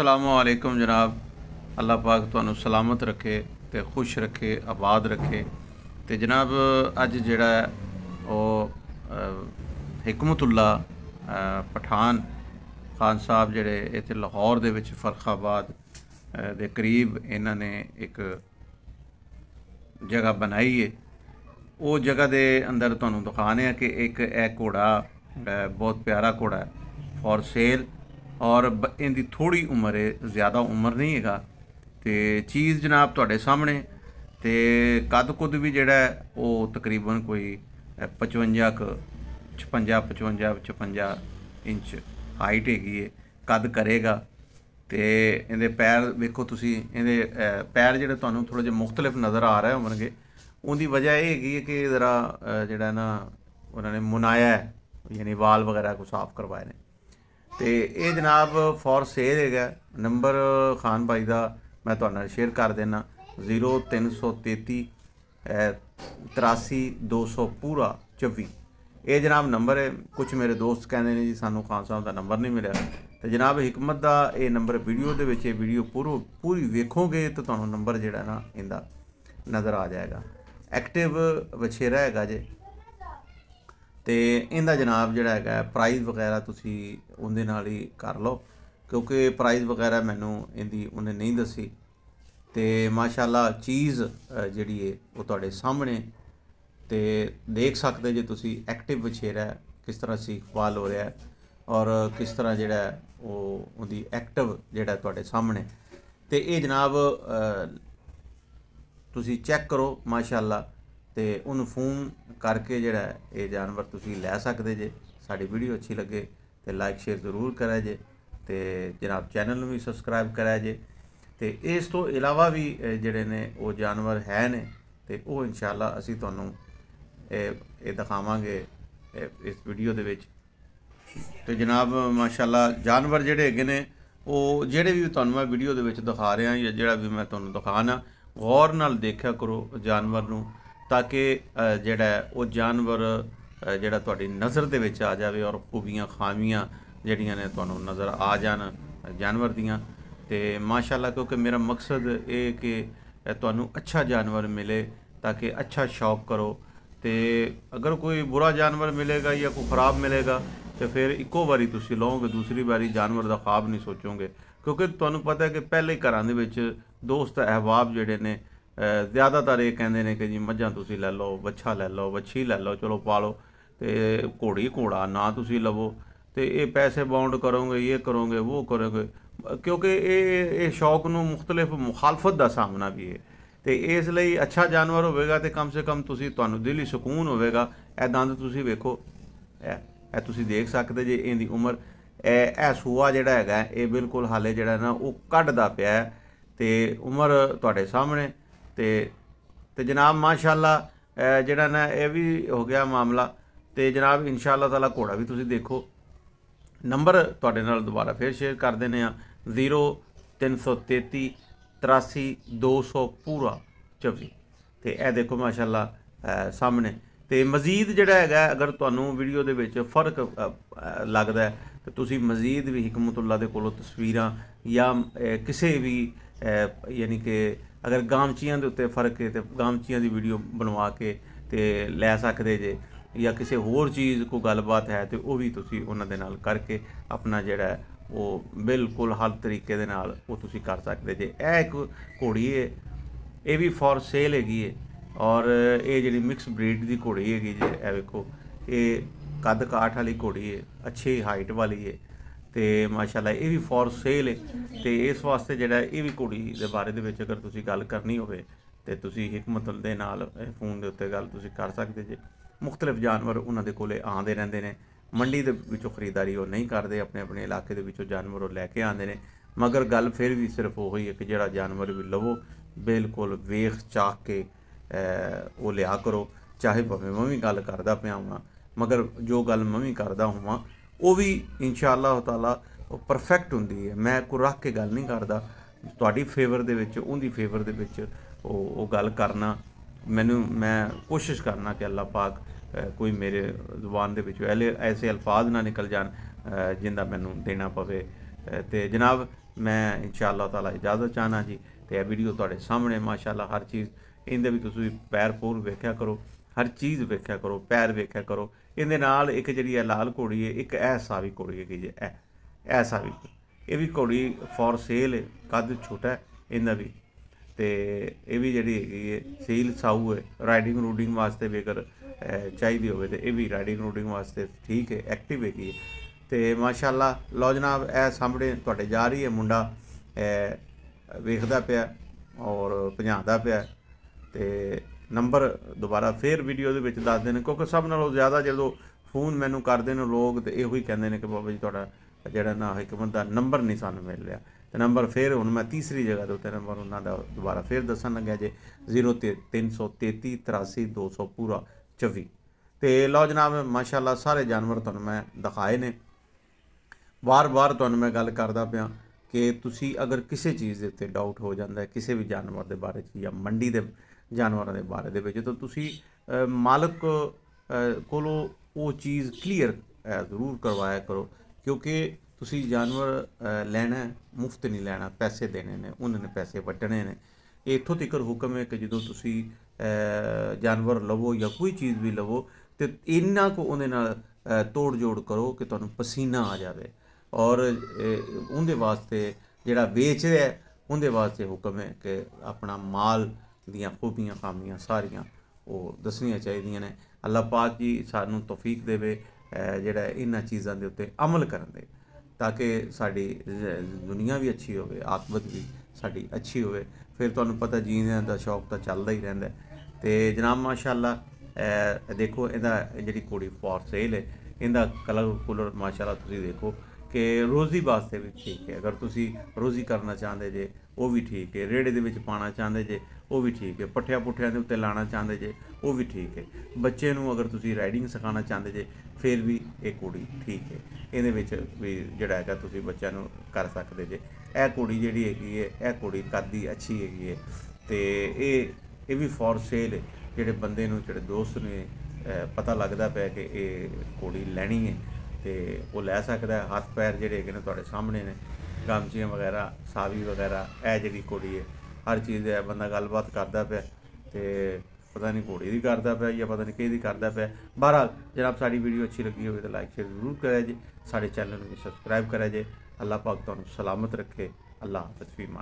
ਅਸਲਾਮੁਅਲੈਕਮ ਜਨਾਬ ਅੱਲਾਹ ਪਾਕ ਤੁਹਾਨੂੰ ਸਲਾਮਤ ਰੱਖੇ ਤੇ ਖੁਸ਼ ਰੱਖੇ ਆਬਾਦ ਰੱਖੇ ਤੇ ਜਨਾਬ ਅੱਜ ਜਿਹੜਾ ਉਹ ਹਕਮਤੁੱਲਾ ਪਠਾਨ ਖਾਨ ਸਾਹਿਬ ਜਿਹੜੇ ਇੱਥੇ ਲਾਹੌਰ ਦੇ ਵਿੱਚ ਫਰਖਾਬਾਦ ਦੇ ਕਰੀਬ ਇਹਨਾਂ ਨੇ ਇੱਕ ਜਗ੍ਹਾ ਬਣਾਈ ਹੈ ਉਹ ਜਗ੍ਹਾ ਦੇ ਅੰਦਰ ਤੁਹਾਨੂੰ ਦਿਖਾਣੇ ਆ ਕਿ ਇੱਕ ਇਹ ਘੋੜਾ ਬਹੁਤ ਪਿਆਰਾ ਘੋੜਾ ਹੈ ਫॉर ਸੇਲ ਔਰ ਇਹਦੀ ਥੋੜੀ ਉਮਰ ਹੈ ਜ਼ਿਆਦਾ ਉਮਰ ਨਹੀਂ ਹੈਗਾ ਤੇ ਚੀਜ਼ ਜਨਾਬ ਤੁਹਾਡੇ ਸਾਹਮਣੇ ਤੇ ਕਦ ਕੁਦ ਵੀ ਜਿਹੜਾ ਉਹ ਤਕਰੀਬਨ ਕੋਈ 55 ਕ 56 55 55 ਇੰਚ ਹਾਈਟ ਹੈਗੀ ਹੈ ਕਦ ਕਰੇਗਾ ਤੇ ਇਹਦੇ ਪੈਰ ਵੇਖੋ ਤੁਸੀਂ ਇਹਦੇ ਪੈਰ ਜਿਹੜੇ ਤੁਹਾਨੂੰ ਥੋੜਾ ਜਿਹਾ ਮੁxtਲਫ ਨਜ਼ਰ ਆ ਰਹੇ ਹੋਣਗੇ ਉਹਦੀ ਵਜ੍ਹਾ ਇਹ ਹੈਗੀ ਹੈ ਕਿ ਜ਼ਰਾ ਜਿਹੜਾ ਨਾ ਉਹਨਾਂ ਨੇ ਮੁਨਾਇਆ ਯਾਨੀ ਵਾਲ ਵਗੈਰਾ ਕੋ ਸਾਫ਼ ਕਰਵਾਏ ਨੇ ਤੇ ਇਹ ਜਨਾਬ ਫੋਰ ਸੇਲ ਹੈਗਾ ਨੰਬਰ ਖਾਨ ਭਾਈ ਦਾ ਮੈਂ ਤੁਹਾਨੂੰ ਨਾਲ ਸ਼ੇਅਰ ਕਰ ਦੇਣਾ 0333 83200 ਪੂਰਾ 24 ਇਹ ਜਨਾਬ ਨੰਬਰ ਹੈ ਕੁਝ ਮੇਰੇ ਦੋਸਤ ਕਹਿੰਦੇ ਨੇ ਜੀ ਸਾਨੂੰ ਖਾਨ ਸਾਹਿਬ ਦਾ ਨੰਬਰ ਨਹੀਂ ਮਿਲਿਆ ਤੇ ਜਨਾਬ ਹਕਮਤ ਦਾ ਇਹ ਨੰਬਰ ਵੀਡੀਓ ਦੇ ਵਿੱਚ ਇਹ ਵੀਡੀਓ ਪੂਰੀ ਪੂਰੀ ਵੇਖੋਗੇ ਤਾਂ ਤੁਹਾਨੂੰ ਨੰਬਰ ਜਿਹੜਾ ਨਾ ਇਹਦਾ ਨਜ਼ਰ ਆ ਜਾਏਗਾ ਐਕਟਿਵ ਵਛੇਰਾ ਹੈਗਾ ਜੇ ਤੇ ਇਹਦਾ ਜਨਾਬ ਜਿਹੜਾ ਹੈਗਾ ਪ੍ਰਾਈਸ ਵਗੈਰਾ ਤੁਸੀਂ ਉਹਦੇ ਨਾਲ ਹੀ ਕਰ ਲਓ ਕਿਉਂਕਿ ਪ੍ਰਾਈਸ ਵਗੈਰਾ ਮੈਨੂੰ ਇਹਦੀ ਉਹਨੇ ਨਹੀਂ ਦੱਸੀ ਤੇ ਮਾਸ਼ਾਅੱਲਾ ਚੀਜ਼ ਜਿਹੜੀ ਹੈ ਉਹ ਤੁਹਾਡੇ ਸਾਹਮਣੇ ਤੇ ਦੇਖ ਸਕਦੇ ਜੇ ਤੁਸੀਂ ਐਕਟਿਵ ਵਿਛੇਰਾ ਕਿਸ ਤਰ੍ਹਾਂ ਖਵਾਲ ਹੋ ਰਿਹਾ ਹੈ ਔਰ ਕਿਸ ਤਰ੍ਹਾਂ ਜਿਹੜਾ ਉਹ ਉਹਦੀ ਐਕਟਿਵ ਜਿਹੜਾ ਤੁਹਾਡੇ ਸਾਹਮਣੇ ਤੇ ਇਹ ਜਨਾਬ ਤੁਸੀਂ ਚੈੱਕ ਕਰੋ ਮਾਸ਼ਾਅੱਲਾ ਤੇ ਉਹਨੂੰ ਫੋਨ ਕਰਕੇ ਜਿਹੜਾ ਇਹ ਜਾਨਵਰ ਤੁਸੀਂ ਲੈ ਸਕਦੇ ਜੇ ਸਾਡੀ ਵੀਡੀਓ ਅੱਛੀ ਲੱਗੇ ਤੇ ਲਾਈਕ ਸ਼ੇਅਰ ਜ਼ਰੂਰ ਕਰਾ ਜੇ ਤੇ ਜਨਾਬ ਚੈਨਲ ਨੂੰ ਵੀ ਸਬਸਕ੍ਰਾਈਬ ਕਰਾ ਜੇ ਤੇ ਇਸ ਤੋਂ ਇਲਾਵਾ ਵੀ ਜਿਹੜੇ ਨੇ ਉਹ ਜਾਨਵਰ ਹੈ ਨੇ ਤੇ ਉਹ ਇਨਸ਼ਾਅੱਲਾ ਅਸੀਂ ਤੁਹਾਨੂੰ ਇਹ ਇਹ ਦਿਖਾਵਾਂਗੇ ਇਸ ਵੀਡੀਓ ਦੇ ਵਿੱਚ ਤੇ ਜਨਾਬ ਮਾਸ਼ਾਅੱਲਾ ਜਾਨਵਰ ਜਿਹੜੇ ਹੈਗੇ ਨੇ ਉਹ ਜਿਹੜੇ ਵੀ ਤੁਹਾਨੂੰ ਮੈਂ ਵੀਡੀਓ ਦੇ ਵਿੱਚ ਦਿਖਾ ਰਿਹਾ ਜਾਂ ਜਿਹੜਾ ਵੀ ਮੈਂ ਤੁਹਾਨੂੰ ਦਿਖਾਣਾ ਗੌਰ ਨਾਲ ਦੇਖਿਆ ਕਰੋ ਜਾਨਵਰ ਨੂੰ ਤਾਂ ਕਿ ਜਿਹੜਾ ਉਹ ਜਾਨਵਰ ਜਿਹੜਾ ਤੁਹਾਡੀ ਨਜ਼ਰ ਦੇ ਵਿੱਚ ਆ ਜਾਵੇ ਔਰ ਖੂਬੀਆਂ ਖਾਮੀਆਂ ਜਿਹੜੀਆਂ ਨੇ ਤੁਹਾਨੂੰ ਨਜ਼ਰ ਆ ਜਾਣ ਜਾਨਵਰ ਦੀਆਂ ਤੇ ਮਾਸ਼ਾਅੱਲਾ ਕਿਉਂਕਿ ਮੇਰਾ ਮਕਸਦ ਇਹ ਕਿ ਤੁਹਾਨੂੰ ਅੱਛਾ ਜਾਨਵਰ ਮਿਲੇ ਤਾਂ ਕਿ ਅੱਛਾ ਸ਼ੌਕ ਕਰੋ ਤੇ ਅਗਰ ਕੋਈ ਬੁਰਾ ਜਾਨਵਰ ਮਿਲੇਗਾ ਜਾਂ ਕੋਈ ਖਰਾਬ ਮਿਲੇਗਾ ਤੇ ਫਿਰ ਇੱਕੋ ਵਾਰੀ ਤੁਸੀਂ ਲਓਗੇ ਦੂਸਰੀ ਵਾਰੀ ਜਾਨਵਰ ਦਾ ਖਾਬ ਨਹੀਂ ਸੋਚੋਗੇ ਕਿਉਂਕਿ ਤੁਹਾਨੂੰ ਪਤਾ ਹੈ ਕਿ ਪਹਿਲੇ ਘਰਾਂ ਦੇ ਵਿੱਚ ਦੋਸਤ ਅਹਿਬਾਬ ਜਿਹੜੇ ਨੇ ਜ਼ਿਆਦਾਤਰ ਇਹ ਕਹਿੰਦੇ ਨੇ ਕਿ ਜੀ ਮੱਝਾਂ ਤੁਸੀਂ ਲੈ ਲਓ ਵੱਛਾ ਲੈ ਲਓ ਵੱਛੀ ਲੈ ਲਓ ਚਲੋ ਪਾਲੋ ਤੇ ਘੋੜੀ ਘੋੜਾ ਨਾ ਤੁਸੀਂ ਲਵੋ ਤੇ ਇਹ ਪੈਸੇ ਬਾਉਂਡ ਕਰੋਗੇ ਇਹ ਕਰੋਗੇ ਉਹ ਕਰੋਗੇ ਕਿਉਂਕਿ ਇਹ ਇਹ ਸ਼ੌਕ ਨੂੰ ਮੁxtਲਫ ਮੁਖਾਲਫਤ ਦਾ ਸਾਹਮਣਾ ਵੀ ਹੈ ਤੇ ਇਸ ਲਈ ਅੱਛਾ ਜਾਨਵਰ ਹੋਵੇਗਾ ਤੇ ਕਮ ਸੇ ਕਮ ਤੁਸੀਂ ਤੁਹਾਨੂੰ ਦਿਲੀ ਸਕੂਨ ਹੋਵੇਗਾ ਇਹ ਦੰਦ ਤੁਸੀਂ ਵੇਖੋ ਇਹ ਤੁਸੀਂ ਦੇਖ ਸਕਦੇ ਜੇ ਇਹਦੀ ਉਮਰ ਇਹ ਇਹ ਸੂਆ ਜਿਹੜਾ ਹੈਗਾ ਇਹ ਬਿਲਕੁਲ ਹਾਲੇ ਜਿਹੜਾ ਨਾ ਉਹ ਕੱਢਦਾ ਪਿਆ ਤੇ ਉਮਰ ਤੁਹਾਡੇ ਸਾਹਮਣੇ ਤੇ ਤੇ ਜਨਾਬ ਮਾਸ਼ਾਅੱਲਾ ਜਿਹੜਾ ਨਾ ਇਹ ਵੀ ਹੋ ਗਿਆ ਮਾਮਲਾ ਤੇ ਜਨਾਬ ਇਨਸ਼ਾਅੱਲਾ ਤਾਲਾ ਘੋੜਾ ਵੀ ਤੁਸੀਂ ਦੇਖੋ ਨੰਬਰ ਤੁਹਾਡੇ ਨਾਲ ਦੁਬਾਰਾ ਫੇਰ ਸ਼ੇਅਰ ਕਰ ਦਿੰਨੇ ਆ 0333 83200 ਪੂਰਾ 24 ਤੇ ਇਹ ਦੇਖੋ ਮਾਸ਼ਾਅੱਲਾ ਸਾਹਮਣੇ ਤੇ ਮਜ਼ੀਦ ਜਿਹੜਾ ਹੈਗਾ ਅਗਰ ਤੁਹਾਨੂੰ ਵੀਡੀਓ ਦੇ ਵਿੱਚ ਫਰਕ ਲੱਗਦਾ ਹੈ ਤੇ ਤੁਸੀਂ ਮਜ਼ੀਦ ਵੀ ਹਕਮਤੁੱਲਾ ਦੇ ਕੋਲੋਂ ਤਸਵੀਰਾਂ ਜਾਂ ਕਿਸੇ ਵੀ ਯਾਨੀ ਕਿ ਅਗਰ ਗਾਮਚੀਆਂ ਦੇ ਉੱਤੇ ਫਰਕ ਹੈ ਤੇ ਗਾਮਚੀਆਂ ਦੀ ਵੀਡੀਓ ਬਣਵਾ ਕੇ ਤੇ ਲੈ ਸਕਦੇ ਜੇ ਜਾਂ ਕਿਸੇ ਹੋਰ ਚੀਜ਼ ਕੋ ਗੱਲਬਾਤ ਹੈ ਤੇ ਉਹ ਵੀ ਤੁਸੀਂ ਉਹਨਾਂ ਦੇ ਨਾਲ ਕਰਕੇ ਆਪਣਾ ਜਿਹੜਾ ਉਹ ਬਿਲਕੁਲ ਹਰ ਤਰੀਕੇ ਦੇ ਨਾਲ ਉਹ ਤੁਸੀਂ ਕਰ ਸਕਦੇ ਜੇ ਇਹ ਇੱਕ ਘੋੜੀ ਹੈ ਇਹ ਵੀ ਫੋਰ ਸੇਲ ਹੈਗੀ ਹੈ ਔਰ ਇਹ ਜਿਹੜੀ ਮਿਕਸ ਬਰੀਡ ਦੀ ਘੋੜੀ ਹੈਗੀ ਜੇ ਇਹ ਵੇਖੋ ਇਹ ਕੱਦ ਕਾਠ ਵਾਲੀ ਘੋੜੀ ਹੈ ਅੱਛੀ ਹਾਈਟ ਵਾਲੀ ਹੈ ਤੇ ਮਾਸ਼ਾਅੱਲਾ ਇਹ ਵੀ ਫੋਰ ਸੇਲ ਹੈ ਤੇ ਇਸ ਵਾਸਤੇ ਜਿਹੜਾ ਇਹ ਵੀ ਕੁੜੀ ਦੇ ਬਾਰੇ ਦੇ ਵਿੱਚ ਅਗਰ ਤੁਸੀਂ ਗੱਲ ਕਰਨੀ ਹੋਵੇ ਤੇ ਤੁਸੀਂ ਹਕਮਤ ਦੇ ਨਾਲ ਫੋਨ ਦੇ ਉੱਤੇ ਗੱਲ ਤੁਸੀਂ ਕਰ ਸਕਦੇ ਜੇ ਮੁxtਲਫ ਜਾਨਵਰ ਉਹਨਾਂ ਦੇ ਕੋਲੇ ਆਂਦੇ ਰਹਿੰਦੇ ਨੇ ਮੰਡੀ ਦੇ ਵਿੱਚੋਂ ਖਰੀਦਦਾਰੀ ਉਹ ਨਹੀਂ ਕਰਦੇ ਆਪਣੇ ਆਪਣੇ ਇਲਾਕੇ ਦੇ ਵਿੱਚੋਂ ਜਾਨਵਰ ਉਹ ਲੈ ਕੇ ਆਂਦੇ ਨੇ ਮਗਰ ਗੱਲ ਫਿਰ ਵੀ ਸਿਰਫ ਉਹ ਹੀ ਹੈ ਕਿ ਜਿਹੜਾ ਜਾਨਵਰ ਵੀ ਲਵੋ ਬਿਲਕੁਲ ਵੇਖ ਚਾਕ ਕੇ ਉਹ ਲਿਆ ਕਰੋ ਚਾਹੇ ਭਾਵੇਂ ਮੈਂ ਵੀ ਗੱਲ ਕਰਦਾ ਪਿਆ ਹਾਂ ਮਗਰ ਜੋ ਗੱਲ ਮੈਂ ਵੀ ਕਰਦਾ ਹਾਂ ਉਹ ਵੀ ਇਨਸ਼ਾ ਅੱਲਾਹ ਤਾਲਾ ਪਰਫੈਕਟ ਹੁੰਦੀ ਹੈ ਮੈਂ ਕੋ ਰੱਖ ਕੇ ਗੱਲ ਨਹੀਂ ਕਰਦਾ ਤੁਹਾਡੀ ਫੇਵਰ ਦੇ ਵਿੱਚ ਉਹਦੀ ਫੇਵਰ ਦੇ ਵਿੱਚ ਉਹ ਉਹ ਗੱਲ ਕਰਨਾ ਮੈਨੂੰ ਮੈਂ ਕੋਸ਼ਿਸ਼ ਕਰਨਾ ਕਿ ਅੱਲਾਹ ਪਾਕ ਕੋਈ ਮੇਰੇ ਜ਼ੁਬਾਨ ਦੇ ਵਿੱਚ ਐਲੇ ਐਸੇ ਅਲਫਾਜ਼ ਨਾ ਨਿਕਲ ਜਾਣ ਜਿੰਦਾ ਮੈਨੂੰ ਦੇਣਾ ਪਵੇ ਤੇ ਜਨਾਬ ਮੈਂ ਇਨਸ਼ਾ ਅੱਲਾਹ ਤਾਲਾ ਇਜਾਜ਼ਤ ਚਾਹਨਾ ਜੀ ਤੇ ਇਹ ਵੀਡੀਓ ਤੁਹਾਡੇ ਸਾਹਮਣੇ ਮਾਸ਼ਾਅੱਲਾ ਹਰ ਚੀਜ਼ ਇਹਦੇ ਵੀ ਤੁਸੀਂ ਪੈਰ ਪੂਰ ਵੇਖਿਆ ਕਰੋ ਹਰ ਚੀਜ਼ ਵੇਖਿਆ ਕਰੋ ਪੈਰ ਵੇਖਿਆ ਕਰੋ ਇਹਦੇ ਨਾਲ ਇੱਕ ਜਿਹੜੀ ਹੈ ਲਾਲ ਘੋੜੀ ਹੈ ਇੱਕ ਐਸਾ ਵੀ ਘੋੜੀ ਹੈ ਜੀ ਐ ਐਸਾ ਵੀ ਇਹ ਵੀ ਘੋੜੀ ਫੋਰ ਸੇਲ ਹੈ ਕੱਦ ਛੋਟਾ ਹੈ ਇਹਨਾਂ ਵੀ ਤੇ ਇਹ ਵੀ ਜਿਹੜੀ ਹੈਗੀ ਹੈ ਸੇਲ ਸਾਊ ਹੈ ਰਾਈਡਿੰਗ ਰੂਡਿੰਗ ਵਾਸਤੇ ਬੇਕਰ ਚਾਹੀਦੀ ਹੋਵੇ ਤੇ ਇਹ ਵੀ ਰਾਈਡਿੰਗ ਰੂਡਿੰਗ ਵਾਸਤੇ ਠੀਕ ਹੈ ਐਕਟਿਵ ਹੈਗੀ ਹੈ ਤੇ ਮਾਸ਼ਾਅੱਲਾ ਲੋ ਜਨਾਬ ਇਹ ਸਾਹਮਣੇ ਤੁਹਾਡੇ ਜਾ ਰਹੀ ਹੈ ਮੁੰਡਾ ਵੇਖਦਾ ਪਿਆ ਔਰ ਦਾ ਪਿਆ ਤੇ ਨੰਬਰ ਦੁਬਾਰਾ ਫੇਰ ਵੀਡੀਓ ਦੇ ਵਿੱਚ ਦੱਸ ਦੇਣ ਕਿਉਂਕਿ ਸਭ ਨਾਲੋਂ ਜ਼ਿਆਦਾ ਜਦੋਂ ਫੋਨ ਮੈਨੂੰ ਕਰਦੇ ਨੇ ਲੋਕ ਤੇ ਇਹੋ ਹੀ ਕਹਿੰਦੇ ਨੇ ਕਿ ਬਾਬਾ ਜੀ ਤੁਹਾਡਾ ਜਿਹੜਾ ਨਾ ਇੱਕ ਬੰਦਾ ਨੰਬਰ ਨਹੀਂ ਸਾਨੂੰ ਮਿਲ ਰਿਹਾ ਤੇ ਨੰਬਰ ਫੇਰ ਹੁਣ ਮੈਂ ਤੀਸਰੀ ਜਗ੍ਹਾ ਦੇ ਉੱਤੇ ਨੰਬਰ ਉਹਨਾਂ ਦਾ ਦੁਬਾਰਾ ਫੇਰ ਦੱਸਣ ਲੱਗਿਆ ਜੇ 0333383200 ਪੂਰਾ 24 ਤੇ ਲਓ ਜਨਾਬ ਮਾਸ਼ਾਅੱਲਾ ਸਾਰੇ ਜਾਨਵਰ ਤੁਹਾਨੂੰ ਮੈਂ ਦਿਖਾਏ ਨੇ ਵਾਰ-ਵਾਰ ਤੁਹਾਨੂੰ ਮੈਂ ਗੱਲ ਕਰਦਾ ਪਿਆ ਕਿ ਤੁਸੀਂ ਅਗਰ ਕਿਸੇ ਚੀਜ਼ ਦੇ ਉੱਤੇ ਡਾਊਟ ਹੋ ਜਾਂਦਾ ਕਿਸੇ ਵੀ ਜਾਨਵਰ ਦੇ ਬਾਰੇ ਚ ਜਾਂ ਮੰਡੀ ਦੇ ਜਾਨਵਰਾਂ ਦੇ ਬਾਰੇ ਦੇ ਵਿੱਚ ਤਾਂ ਤੁਸੀਂ ਮਾਲਕ ਕੋਲੋਂ ਉਹ ਚੀਜ਼ ਕਲੀਅਰ ਜ਼ਰੂਰ ਕਰਵਾਇਆ ਕਰੋ ਕਿਉਂਕਿ ਤੁਸੀਂ ਜਾਨਵਰ ਲੈਣਾ ਮੁਫਤ ਨਹੀਂ ਲੈਣਾ ਪੈਸੇ ਦੇਣੇ ਨੇ ਉਹਨਾਂ ਨੇ ਪੈਸੇ ਵਟਣੇ ਨੇ ਇੱਥੋਂ ਤੱਕ ਹੁਕਮ ਹੈ ਕਿ ਜਦੋਂ ਤੁਸੀਂ ਜਾਨਵਰ ਲਵੋ ਜਾਂ ਕੋਈ ਚੀਜ਼ ਵੀ ਲਵੋ ਤੇ ਇੰਨਾ ਕੋ ਉਹਦੇ ਨਾਲ ਤੋੜ ਜੋੜ ਕਰੋ ਕਿ ਤੁਹਾਨੂੰ ਪਸੀਨਾ ਆ ਜਾਵੇ ਔਰ ਉਹਦੇ ਵਾਸਤੇ ਜਿਹੜਾ ਵੇਚ ਰਿਹਾ ਉਹਦੇ ਵਾਸਤੇ ਹੁਕਮ ਹੈ ਕਿ ਆਪਣਾ ਮਾਲ ਦੀਆਂ ਖੂਬੀਆਂ ਖਾਮੀਆਂ ਸਾਰੀਆਂ ਉਹ ਦੱਸਣੀਆਂ ਚਾਹੀਦੀਆਂ ਨੇ ਅੱਲਾਹ ਪਾਕ ਜੀ ਸਾਨੂੰ ਤੌਫੀਕ ਦੇਵੇ ਜਿਹੜਾ ਇਹਨਾਂ ਚੀਜ਼ਾਂ ਦੇ ਉੱਤੇ ਅਮਲ ਕਰਨ ਦੇ ਤਾਂ ਕਿ ਸਾਡੀ ਦੁਨੀਆ ਵੀ ਅੱਛੀ ਹੋਵੇ ਆਤਮਤ ਵੀ ਸਾਡੀ ਅੱਛੀ ਹੋਵੇ ਫਿਰ ਤੁਹਾਨੂੰ ਪਤਾ ਜੀਣ ਦਾ ਸ਼ੌਕ ਤਾਂ ਚੱਲਦਾ ਹੀ ਰਹਿੰਦਾ ਤੇ ਜਨਾਬ ਮਾਸ਼ਾਅੱਲਾ ਦੇਖੋ ਇਹਦਾ ਜਿਹੜੀ ਕੋੜੀ ਫੋਰ ਸੇਲ ਹੈ ਇਹਦਾ ਕਲਰ ਕੂਲਰ ਮਾਸ਼ਾਅੱਲਾ ਤੁਸੀਂ ਦੇਖੋ ਕਿ ਰੋਜ਼ੀ ਵਾਸਤੇ ਵੀ ਠੀਕ ਹੈ ਅਗਰ ਤੁਸੀਂ ਰੋਜ਼ੀ ਕਰਨਾ ਚਾਹੁੰਦੇ ਜੇ ਉਹ ਵੀ ਠੀਕ ਹੈ ਰੇੜੇ ਦੇ ਵਿੱਚ ਪਾਣਾ ਚਾਹੁੰਦੇ ਜੇ ਉਹ ਵੀ ਠੀਕ ਹੈ ਪੱਠਿਆਂ ਪੁੱਠਿਆਂ ਦੇ ਉੱਤੇ ਲਾਣਾ ਚਾਹੁੰਦੇ ਜੇ ਉਹ ਵੀ ਠੀਕ ਹੈ ਬੱਚੇ ਨੂੰ ਅਗਰ ਤੁਸੀਂ ਰਾਈਡਿੰਗ ਸਿਖਾਉਣਾ ਚਾਹੁੰਦੇ ਜੇ ਫਿਰ ਵੀ ਇਹ ਕੁੜੀ ਠੀਕ ਹੈ ਇਹਦੇ ਵਿੱਚ ਵੀ ਜਿਹੜਾ ਹੈਗਾ ਤੁਸੀਂ ਬੱਚਿਆਂ ਨੂੰ ਕਰ ਸਕਦੇ ਜੇ ਇਹ ਕੁੜੀ ਜਿਹੜੀ ਹੈਗੀ ਹੈ ਇਹ ਕੁੜੀ ਕਾਦੀ ਅੱਛੀ ਹੈਗੀ ਹੈ ਤੇ ਇਹ ਇਹ ਵੀ ਫੋਰ ਸੇਲ ਜਿਹੜੇ ਬੰਦੇ ਨੂੰ ਜਿਹੜੇ ਦੋਸਤ ਨੇ ਪਤਾ ਲੱਗਦਾ ਪਿਆ ਕਿ ਇਹ ਕੁੜੀ ਲੈਣੀ ਹੈ ਤੇ ਉਹ ਲੈ ਸਕਦਾ ਹੱਥ ਪੈਰ ਜਿਹੜੇ ਹੈਗੇ ਨੇ ਤੁਹਾਡੇ ਸਾਹਮਣੇ ਨੇ ਗਾਮਚੀਆਂ ਵਗੈਰਾ ਸਾਵੀ ਵਗੈਰਾ ਐ ਜਿਹੜੀ ਕੁੜੀ ਹੈ ਹਰ ਚੀਜ਼ ਹੈ ਬੰਦਾ ਗੱਲਬਾਤ ਕਰਦਾ ਪਿਆ ਤੇ ਪਤਾ ਨਹੀਂ ਕੋੜੀ ਦੀ ਕਰਦਾ ਪਿਆ ਜਾਂ ਪਤਾ ਨਹੀਂ ਕਿਹਦੀ ਕਰਦਾ ਪਿਆ ਬਹਰਾਲ ਜਨਾਬ ਸਾਡੀ ਵੀਡੀਓ ਅੱਛੀ ਲੱਗੀ ਹੋਵੇ ਤਾਂ ਲਾਈਕ ਸ਼ੇਅਰ ਜ਼ਰੂਰ ਕਰਿਆ ਜੀ ਸਾਡੇ ਚੈਨਲ ਨੂੰ ਸਬਸਕ੍ਰਾਈਬ ਕਰਿਆ ਜੇ ਅੱਲਾਹ ਪਾਕ ਤੁਹਾਨੂੰ ਸਲਾਮਤ ਰੱਖੇ ਅੱਲਾਹ ਹਾਫਿਜ਼ ਫੀ